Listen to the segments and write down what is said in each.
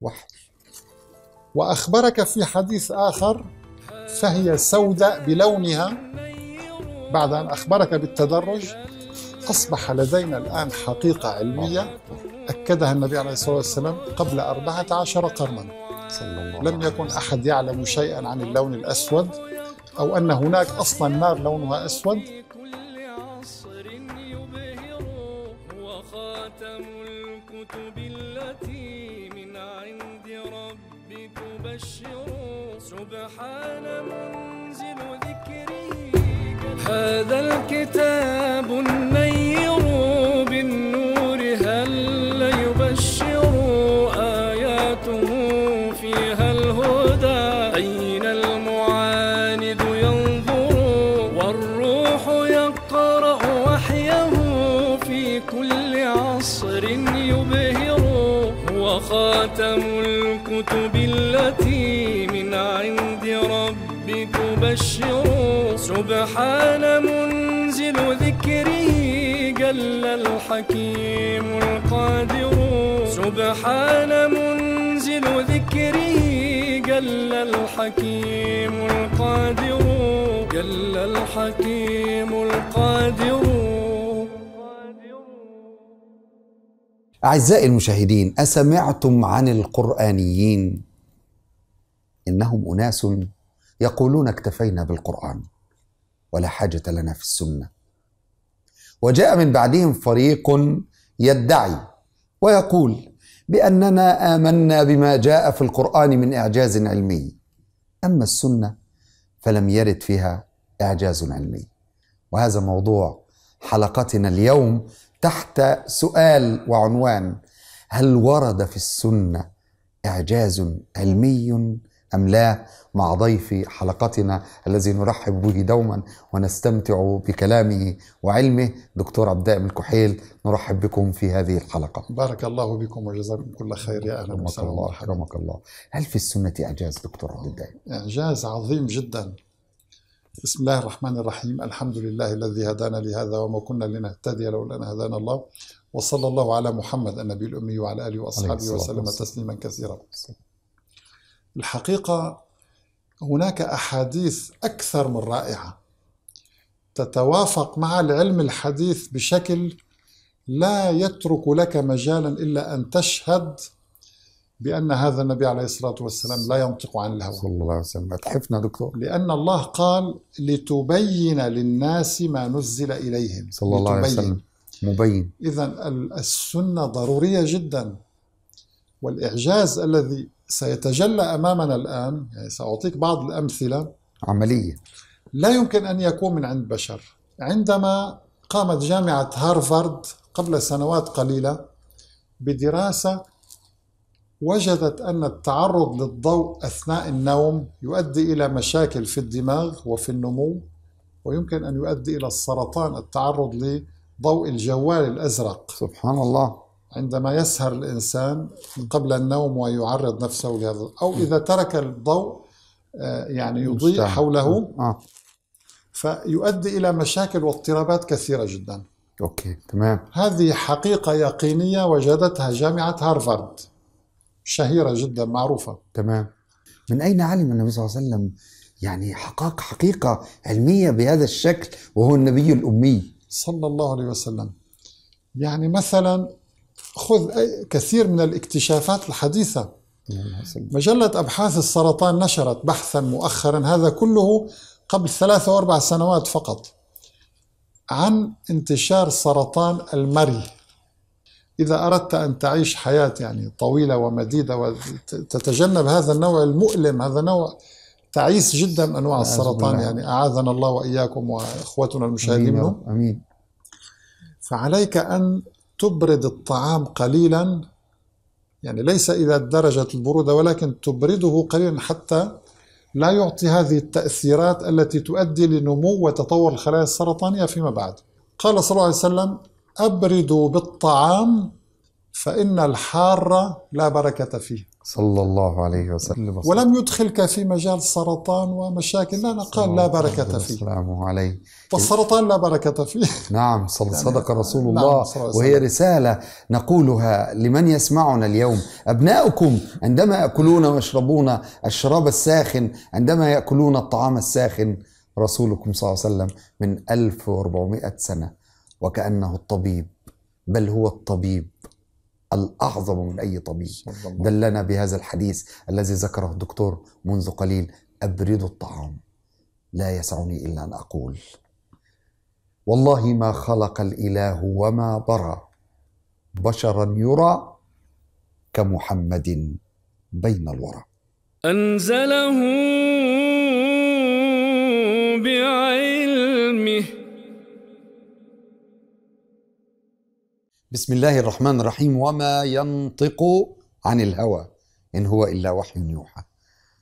وحي وأخبرك في حديث آخر فهي سوداء بلونها بعد أن أخبرك بالتدرج أصبح لدينا الآن حقيقة علمية أكدها النبي عليه الصلاة والسلام قبل 14 قرنا صلى الله لم يكن أحد يعلم شيئا عن اللون الأسود أو أن هناك أصلا نار لونها أسود وبشروا سبحان منزل ذكري هذا الكتاب النير سبحان منزل ذكره جل الحكيم القادر جل الحكيم القادر أعزائي المشاهدين أسمعتم عن القرآنيين إنهم أناس يقولون اكتفينا بالقرآن ولا حاجة لنا في السنة وجاء من بعدهم فريق يدعي ويقول باننا امنا بما جاء في القران من اعجاز علمي اما السنه فلم يرد فيها اعجاز علمي وهذا موضوع حلقتنا اليوم تحت سؤال وعنوان هل ورد في السنه اعجاز علمي أم لا مع ضيف حلقتنا الذي نرحب به دوما ونستمتع بكلامه وعلمه دكتور عبد من الكحيل نرحب بكم في هذه الحلقة بارك الله بكم وجزاكم كل خير يا أهلا وسهلا الله أكرمك الله هل في السنة إعجاز دكتور عبد الدائم؟ إعجاز عظيم جدا بسم الله الرحمن الرحيم الحمد لله الذي هدانا لهذا وما كنا لنهتدي لولا أن هدانا الله وصلى الله على محمد النبي الأمي وعلى آله وأصحابه وسلم تسليما كثيرا الحقيقة هناك أحاديث أكثر من رائعة تتوافق مع العلم الحديث بشكل لا يترك لك مجالا إلا أن تشهد بأن هذا النبي عليه الصلاة والسلام لا ينطق عن الهوى صلى الله عليه وسلم أتحفنا دكتور لأن الله قال لتبين للناس ما نزل إليهم صلى الله عليه وسلم مبين إذا السنة ضرورية جدا والإعجاز الذي سيتجلى امامنا الان يعني ساعطيك بعض الامثله عمليه لا يمكن ان يكون من عند بشر عندما قامت جامعه هارفارد قبل سنوات قليله بدراسه وجدت ان التعرض للضوء اثناء النوم يؤدي الى مشاكل في الدماغ وفي النمو ويمكن ان يؤدي الى السرطان التعرض لضوء الجوال الازرق سبحان الله عندما يسهر الإنسان قبل النوم ويعرض نفسه لهذا أو إذا ترك الضوء آه، يعني يضيء حوله آه. آه. فيؤدي إلى مشاكل واضطرابات كثيرة جدا أوكي تمام هذه حقيقة يقينية وجدتها جامعة هارفارد شهيرة جدا معروفة تمام من أين علم النبي صلى الله عليه وسلم يعني حقاق حقيقة علمية بهذا الشكل وهو النبي الأمي صلى الله عليه وسلم يعني مثلا خذ كثير من الاكتشافات الحديثة مجلة أبحاث السرطان نشرت بحثا مؤخرا هذا كله قبل ثلاثة وأربع سنوات فقط عن انتشار سرطان المري إذا أردت أن تعيش حياة يعني طويلة ومديدة وتتجنب هذا النوع المؤلم هذا نوع تعيس جدا من أنواع السرطان يعني أعاذنا الله وإياكم وإخوتنا المشاهدين منه أمين فعليك أن تبرد الطعام قليلا يعني ليس إلى درجة البرودة ولكن تبرده قليلا حتى لا يعطي هذه التأثيرات التي تؤدي لنمو وتطور الخلايا السرطانية فيما بعد قال صلى الله عليه وسلم أبردوا بالطعام فإن الحار لا بركة فيه صلى الله عليه وسلم ولم يدخلك في مجال السرطان ومشاكل لا قال لا بركة فيه سلامه عليه والسرطان لا بركة فيه نعم, نعم. صدق رسول نعم، الله نعم وهي رسالة نقولها لمن يسمعنا اليوم أبناؤكم عندما يأكلون ويشربون الشراب الساخن عندما يأكلون الطعام الساخن رسولكم صلى الله عليه وسلم من 1400 سنة وكأنه الطبيب بل هو الطبيب الأعظم من أي طبيب دلنا بهذا الحديث الذي ذكره الدكتور منذ قليل أبرد الطعام لا يسعني إلا أن أقول والله ما خلق الإله وما برى بشرا يرى كمحمد بين الورى أنزله بسم الله الرحمن الرحيم وما ينطق عن الهوى إن هو إلا وحي يوحى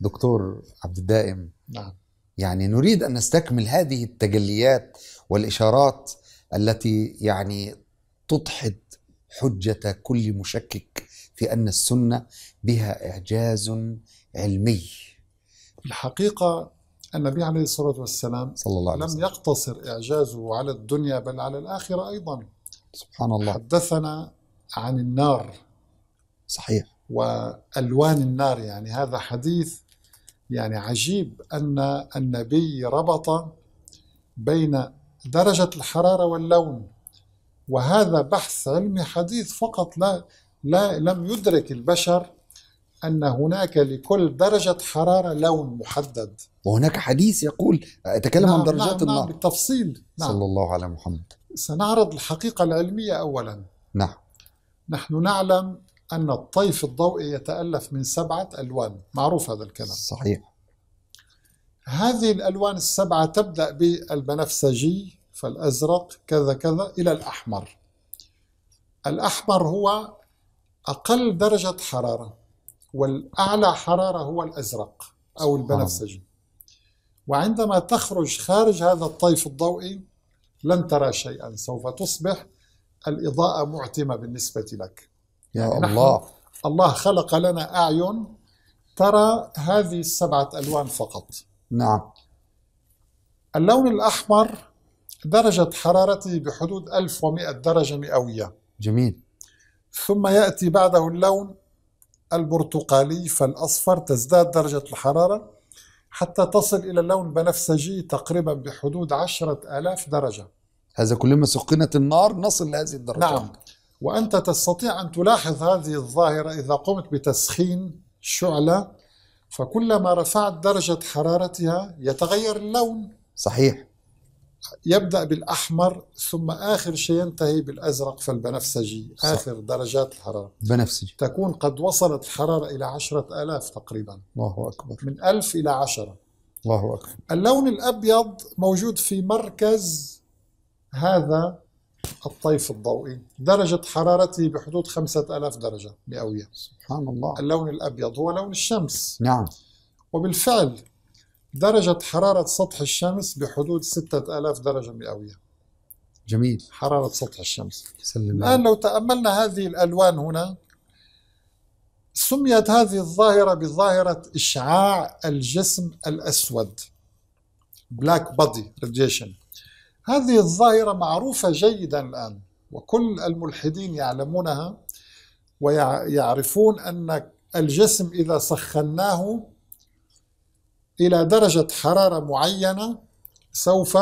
دكتور عبد الدائم نعم يعني نريد أن نستكمل هذه التجليات والإشارات التي يعني تضحد حجة كل مشكك في أن السنة بها إعجاز علمي الحقيقة النبي عليه الصلاة والسلام صلى الله عليه وسلم. لم يقتصر إعجازه على الدنيا بل على الآخرة أيضا سبحان الله حدثنا عن النار صحيح والوان النار يعني هذا حديث يعني عجيب ان النبي ربط بين درجه الحراره واللون وهذا بحث علمي حديث فقط لا لا لم يدرك البشر أن هناك لكل درجة حرارة لون محدد وهناك حديث يقول أتكلم نعم عن درجات نعم, نعم، النار نعم بالتفصيل نعم. صلى الله على محمد سنعرض الحقيقة العلمية أولا نعم نحن نعلم أن الطيف الضوئي يتألف من سبعة ألوان معروف هذا الكلام صحيح هذه الألوان السبعة تبدأ بالبنفسجي فالأزرق كذا كذا إلى الأحمر الأحمر هو أقل درجة حرارة والأعلى حرارة هو الأزرق أو البنفسجي وعندما تخرج خارج هذا الطيف الضوئي لن ترى شيئا سوف تصبح الإضاءة معتمة بالنسبة لك يا يعني الله الله خلق لنا أعين ترى هذه السبعة ألوان فقط نعم اللون الأحمر درجة حرارته بحدود 1100 درجة مئوية جميل ثم يأتي بعده اللون البرتقالي فالأصفر تزداد درجة الحرارة حتى تصل إلى اللون بنفسجي تقريبا بحدود عشرة آلاف درجة هذا كلما سقنت النار نصل لهذه الدرجة نعم وأنت تستطيع أن تلاحظ هذه الظاهرة إذا قمت بتسخين شعلة فكلما رفعت درجة حرارتها يتغير اللون صحيح يبدأ بالأحمر ثم آخر شيء ينتهي بالأزرق فالبنفسجي صح. آخر درجات الحرارة بنفسجي تكون قد وصلت الحرارة إلى عشرة ألاف تقريبا الله أكبر من ألف إلى عشرة الله أكبر اللون الأبيض موجود في مركز هذا الطيف الضوئي درجة حرارته بحدود 5000 درجة مئوية سبحان الله اللون الأبيض هو لون الشمس نعم وبالفعل درجة حرارة سطح الشمس بحدود 6000 درجة مئوية جميل حرارة سطح الشمس سلم الآن لو تأملنا هذه الألوان هنا سميت هذه الظاهرة بظاهرة إشعاع الجسم الأسود بلاك بودي ريديشن هذه الظاهرة معروفة جيدا الآن وكل الملحدين يعلمونها ويعرفون أن الجسم إذا سخناه إلى درجة حرارة معينة سوف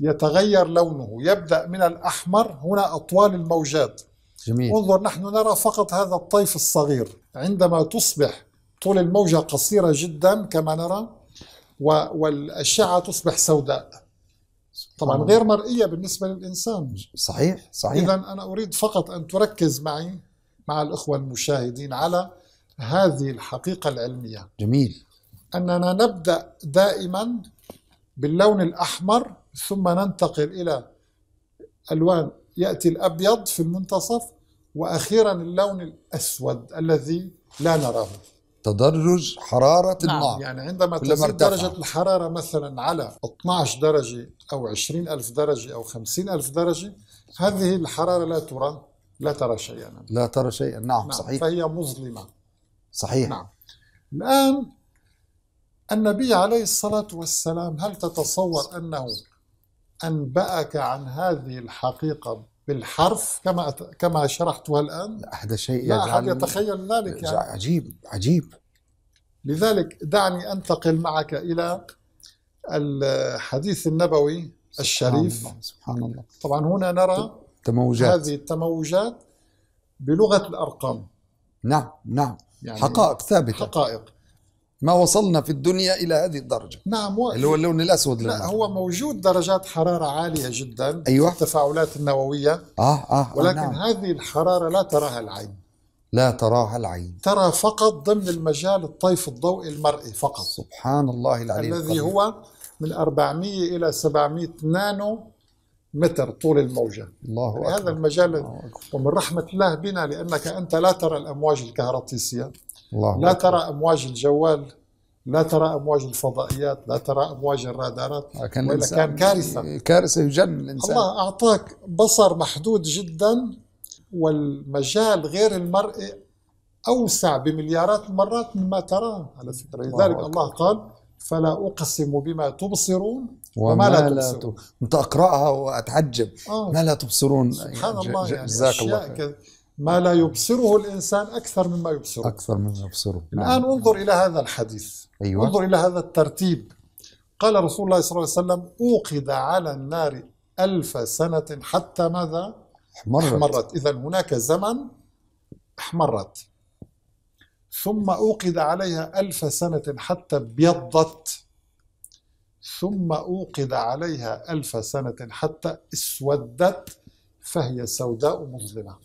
يتغير لونه يبدأ من الأحمر هنا أطوال الموجات جميل. انظر نحن نرى فقط هذا الطيف الصغير عندما تصبح طول الموجة قصيرة جدا كما نرى والأشعة تصبح سوداء طبعا غير مرئية بالنسبة للإنسان صحيح صحيح إذا أنا أريد فقط أن تركز معي مع الإخوة المشاهدين على هذه الحقيقة العلمية جميل أننا نبدأ دائما باللون الأحمر ثم ننتقل إلى ألوان يأتي الأبيض في المنتصف وأخيرا اللون الأسود الذي لا نراه تدرج حرارة نعم. النار يعني عندما تزيد درجة الحرارة مثلا على 12 درجة أو 20 ألف درجة أو 50 ألف درجة هذه الحرارة لا ترى لا ترى شيئا لا ترى شيئا نعم, نعم. صحيح فهي مظلمة صحيح نعم الآن النبي عليه الصلاة والسلام هل تتصور أنه أنبأك عن هذه الحقيقة بالحرف كما كما شرحتها الآن؟ لا أحد شيء لا أحد يتخيل ذلك يعني عجيب عجيب لذلك دعني أنتقل معك إلى الحديث النبوي الشريف سبحان الله, سبحان الله. طبعا هنا نرى تموجات هذه التموجات بلغة الأرقام نعم نعم يعني حقائق ثابتة حقائق ما وصلنا في الدنيا الى هذه الدرجه نعم و... اللي هو اللون الاسود لا هو موجود درجات حراره عاليه جدا ايوه التفاعلات النوويه آه،, اه اه ولكن نعم. هذه الحراره لا تراها العين لا تراها العين ترى فقط ضمن المجال الطيف الضوئي المرئي فقط سبحان الله العلي الذي هو من 400 الى 700 نانو متر طول الموجة الله يعني أكبر. هذا المجال ومن رحمة الله بنا لأنك أنت لا ترى الأمواج الكهرطيسية الله لا أكبر. ترى امواج الجوال لا ترى امواج الفضائيات لا ترى امواج الرادارات آه، كان ولا كان كارثه كارثه يجن الانسان الله اعطاك بصر محدود جدا والمجال غير المرئي اوسع بمليارات المرات مما تراه على فكره لذلك الله, الله قال فلا اقسم بما تبصرون وما لا تبصرون كنت اقراها واتعجب آه. ما لا تبصرون سبحان الله يعني جزاك الله خير. ما لا يبصره الإنسان أكثر مما يبصره أكثر مما يبصره نعم. الآن نعم. انظر إلى هذا الحديث أيوة. انظر إلى هذا الترتيب قال رسول الله صلى الله عليه وسلم أوقد على النار ألف سنة حتى ماذا؟ احمرت, أحمرت. إذا هناك زمن احمرت ثم أوقد عليها ألف سنة حتى ابيضت ثم أوقد عليها ألف سنة حتى اسودت فهي سوداء مظلمة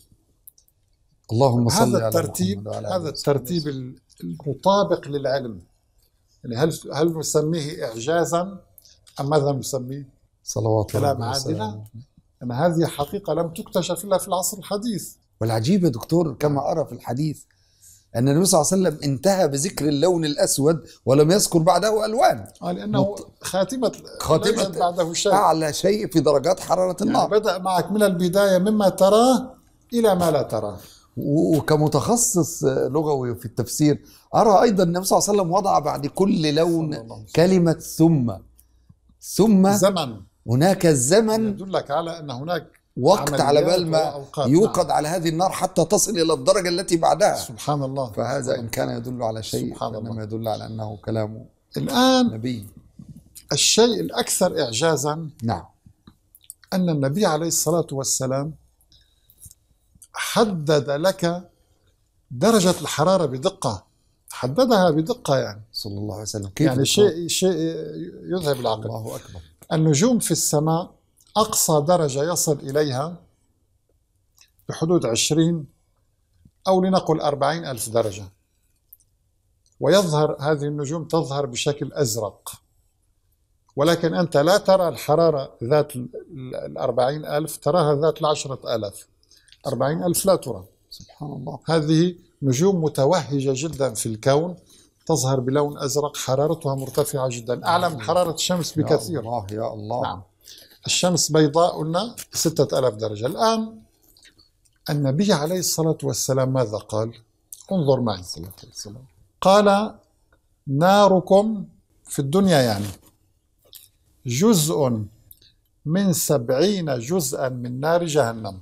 اللهم صل على هذا الترتيب هذا الترتيب المطابق للعلم يعني هل هل نسميه اعجازا ام ماذا نسميه؟ صلوات كلام عادله يعني هذه حقيقه لم تكتشف الا في العصر الحديث والعجيب يا دكتور كما ارى في الحديث ان النبي صلى الله عليه وسلم انتهى بذكر اللون الاسود ولم يذكر بعده الوان آه لانه مط... خاتمه خاتمه بعده شيء اعلى شيء في درجات حراره يعني النار يعني بدا معك من البدايه مما تراه الى ما لا تراه وكمتخصص لغوي في التفسير ارى ايضا النبي صلى الله عليه وسلم وضع بعد كل لون كلمه ثم ثم زمن هناك الزمن يدلك على ان هناك وقت على بال ما يوقد نعم. على هذه النار حتى تصل الى الدرجه التي بعدها سبحان الله فهذا سبحان ان كان يدل على شيء سبحان الله يدل على انه كلامه الان نبي الشيء الاكثر اعجازا نعم ان النبي عليه الصلاه والسلام حدد لك درجة الحرارة بدقة حددها بدقة يعني صلى الله عليه وسلم كيف يعني شيء شيء يذهب العقل الله أكبر النجوم في السماء أقصى درجة يصل إليها بحدود عشرين أو لنقل أربعين ألف درجة ويظهر هذه النجوم تظهر بشكل أزرق ولكن أنت لا ترى الحرارة ذات الأربعين ألف تراها ذات العشرة ألف 40 ألف لا ترى سبحان الله هذه نجوم متوهجة جدا في الكون تظهر بلون أزرق حرارتها مرتفعة جدا أعلى من نعم. حرارة الشمس بكثير يا الله يا الله نعم الشمس بيضاء قلنا ستة ألاف درجة الآن النبي عليه الصلاة والسلام ماذا قال انظر معي عليه قال ناركم في الدنيا يعني جزء من سبعين جزءا من نار جهنم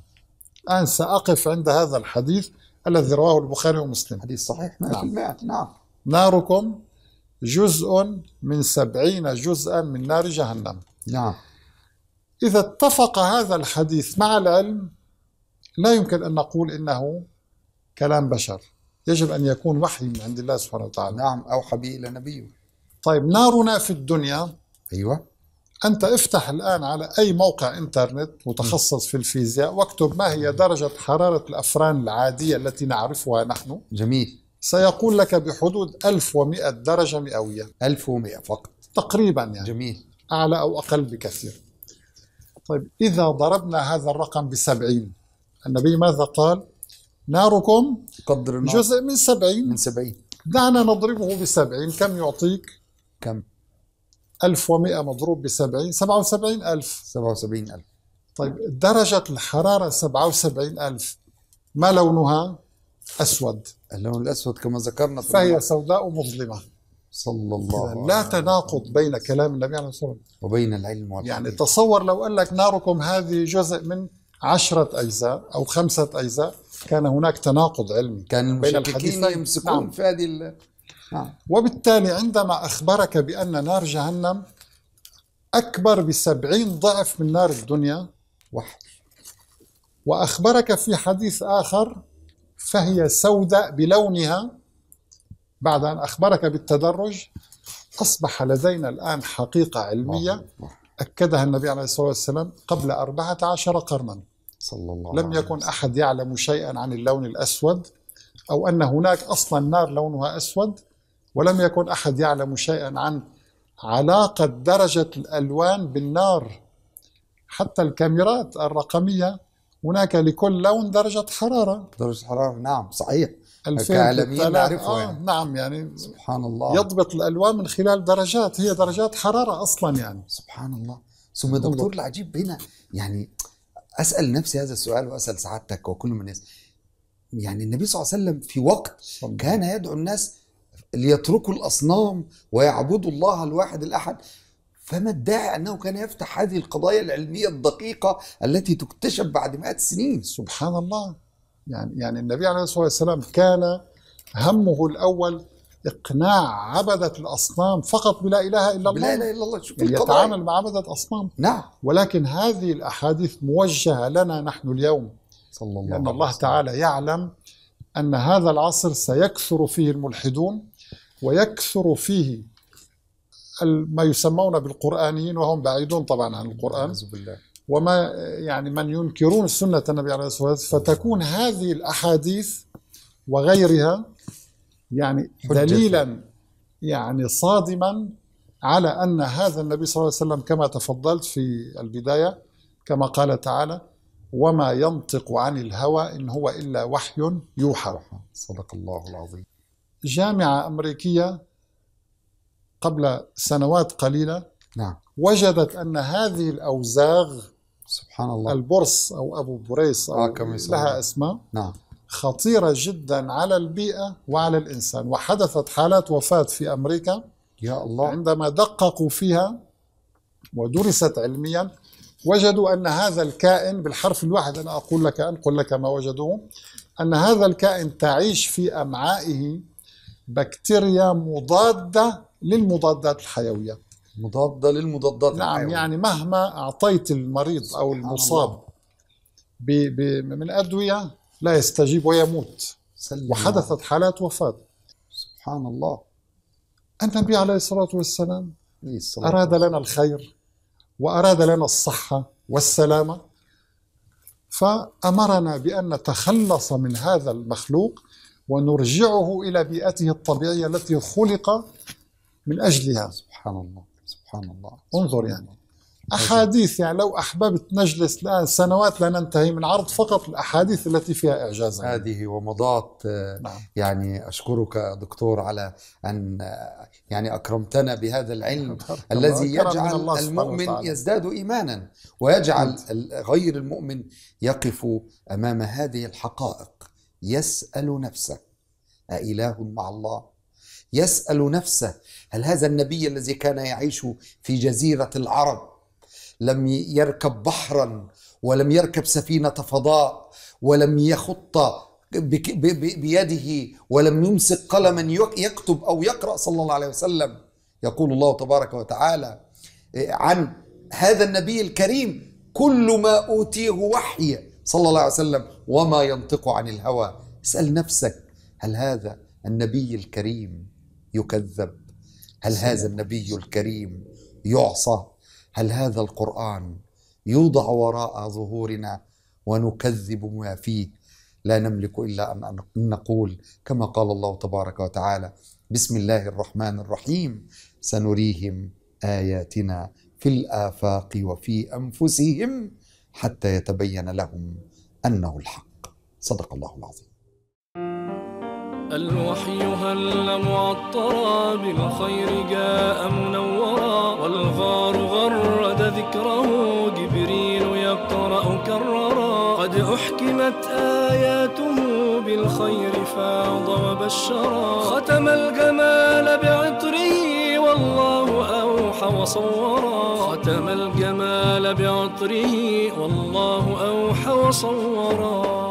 الآن سأقف عند هذا الحديث الذي رواه البخاري ومسلم حديث صحيح 100% نعم. نعم ناركم جزء من سبعين جزءا من نار جهنم نعم إذا اتفق هذا الحديث مع العلم لا يمكن أن نقول إنه كلام بشر يجب أن يكون وحي من عند الله سبحانه وتعالى نعم أوحى به إلى نبيه طيب نارنا في الدنيا أيوة أنت افتح الآن على أي موقع إنترنت متخصص في الفيزياء واكتب ما هي درجة حرارة الأفران العادية التي نعرفها نحن جميل سيقول لك بحدود 1100 درجة مئوية 1100 فقط تقريبا يعني جميل أعلى أو أقل بكثير طيب إذا ضربنا هذا الرقم ب 70 النبي ماذا قال ناركم قدر النار جزء من 70 من 70 دعنا نضربه ب 70 كم يعطيك كم 1100 مضروب ب 70 77000 77000 طيب درجة الحرارة 77000 ما لونها؟ أسود اللون الأسود كما ذكرنا في فهي سوداء مظلمة صلى الله عليه وسلم لا تناقض بين كلام النبي عليه الصلاة والسلام وبين العلم والحديث يعني تصور لو قال لك ناركم هذه جزء من عشرة أجزاء أو خمسة أجزاء كان هناك تناقض علمي كان المشككين يمسكون نعم. في هذه نعم. وبالتالي عندما أخبرك بأن نار جهنم أكبر بسبعين ضعف من نار الدنيا واحد وأخبرك في حديث آخر فهي سوداء بلونها بعد أن أخبرك بالتدرج أصبح لدينا الآن حقيقة علمية أكدها النبي عليه الصلاة والسلام قبل أربعة عشر قرنا صلى الله لم يكن أحد يعلم شيئا عن اللون الأسود أو أن هناك أصلا نار لونها أسود ولم يكن أحد يعلم شيئا عن علاقة درجة الألوان بالنار حتى الكاميرات الرقمية هناك لكل لون درجة حرارة درجة حرارة نعم صحيح العالميين يعني. آه نعم يعني سبحان الله يضبط الألوان من خلال درجات هي درجات حرارة أصلا يعني سبحان الله ثم دكتور العجيب هنا يعني أسأل نفسي هذا السؤال وأسأل سعادتك وكل من الناس يعني النبي صلى الله عليه وسلم في وقت كان يدعو الناس ليتركوا الأصنام ويعبدوا الله الواحد الأحد فما الداعي أنه كان يفتح هذه القضايا العلمية الدقيقة التي تكتشف بعد مئات السنين سبحان الله يعني, يعني النبي عليه الصلاة والسلام كان همه الأول إقناع عبدة الأصنام فقط بلا إله إلا الله بلا إله إلا الله شوف يعني يتعامل مع عبدة أصنام نعم ولكن هذه الأحاديث موجهة لنا نحن اليوم صلى الله لأن الله تعالى يعلم أن هذا العصر سيكثر فيه الملحدون ويكثر فيه ما يسمون بالقرآنيين وهم بعيدون طبعا عن القرآن وما يعني من ينكرون سنة النبي عليه الصلاة والسلام فتكون هذه الأحاديث وغيرها يعني دليلا يعني صادما على أن هذا النبي صلى الله عليه وسلم كما تفضلت في البداية كما قال تعالى وما ينطق عن الهوى إن هو إلا وحي يوحى صدق الله العظيم جامعة أمريكية قبل سنوات قليلة نعم. وجدت أن هذه الأوزاغ سبحان الله البرص أو أبو بريس أو آه لها أسماء نعم. خطيرة جدا على البيئة وعلى الإنسان وحدثت حالات وفاة في أمريكا يا الله عندما دققوا فيها ودرست علميا وجدوا أن هذا الكائن بالحرف الواحد أنا أقول لك أنقل لك ما وجدوه أن هذا الكائن تعيش في أمعائه بكتيريا مضادة للمضادات الحيوية مضادة للمضادات نعم الحيوية. يعني مهما أعطيت المريض أو المصاب ب ب من أدوية لا يستجيب ويموت سلم وحدثت حالات وفاة سبحان الله النبي عليه الصلاة والسلام أراد لنا الخير وأراد لنا الصحة والسلامة فأمرنا بأن نتخلص من هذا المخلوق ونرجعه إلى بيئته الطبيعية التي خلق من أجلها سبحان الله سبحان الله انظر يعني أحاديث يعني لو أحببت نجلس الآن سنوات لا ننتهي من عرض فقط الأحاديث التي فيها إعجاز هذه ومضات نعم. يعني أشكرك دكتور على أن يعني أكرمتنا بهذا العلم الذي يجعل المؤمن يزداد إيمانا ويجعل غير المؤمن يقف أمام هذه الحقائق يسأل نفسه أإله مع الله؟ يسأل نفسه هل هذا النبي الذي كان يعيش في جزيرة العرب لم يركب بحرا ولم يركب سفينة فضاء ولم يخط بيده ولم يمسك قلما يكتب أو يقرأ صلى الله عليه وسلم يقول الله تبارك وتعالى آه، عن هذا النبي الكريم كل ما أوتيه وحي صلى الله عليه وسلم وما ينطق عن الهوى اسأل نفسك هل هذا النبي الكريم يكذب هل هذا النبي الكريم يعصى هل هذا القرآن يوضع وراء ظهورنا ونكذب ما فيه لا نملك إلا أن نقول كما قال الله تبارك وتعالى بسم الله الرحمن الرحيم سنريهم آياتنا في الآفاق وفي أنفسهم حتى يتبين لهم انه الحق صدق الله العظيم الوحي هل معطرا بالخير جاء منورا والغار غرد ذكره جبريل يقرأ كررا قد أحكمت آياته بالخير فاض وبشرا ختم الجمال بعطره وصورا ختم الجمال بعطره والله أوحى وصورا